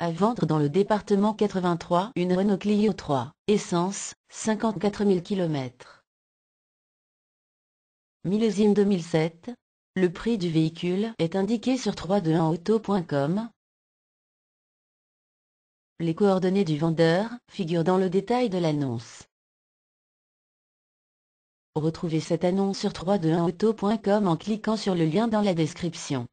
À vendre dans le département 83 une Renault Clio 3, essence, 54 000 km. Millésime 2007. Le prix du véhicule est indiqué sur 321auto.com. Les coordonnées du vendeur figurent dans le détail de l'annonce. Retrouvez cette annonce sur 321auto.com en cliquant sur le lien dans la description.